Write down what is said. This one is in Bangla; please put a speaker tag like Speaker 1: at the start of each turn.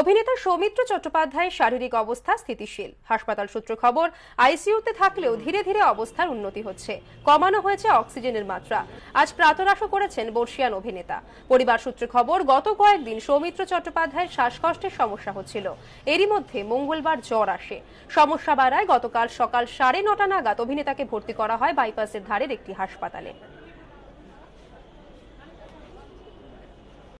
Speaker 1: অভিনেতা সৌমিত্র চট্টোপাধ্যায়ের শারীরিক অবস্থা স্থিতিশীল হাসপাতাল সূত্র খবর আইসিইউতে থাকলেও ধীরে ধীরে অবস্থার উন্নতি হচ্ছে কমানো হয়েছে অক্সিজেনের মাত্রা আজ প্রাতরাশও করেছেন বর্ষিয়ান অভিনেতা পরিবার সূত্র খবর গত কয়েকদিন সৌমিত্র চট্টোপাধ্যায়ের শ্বাসকষ্টের সমস্যা হচ্ছিল এরই মধ্যে মঙ্গলবার জ্বর আসে সমস্যা বাড়ায় গতকাল সকাল সাড়ে নটা নাগাদ অভিনেতাকে ভর্তি করা হয় বাইপাসের ধারের একটি হাসপাতালে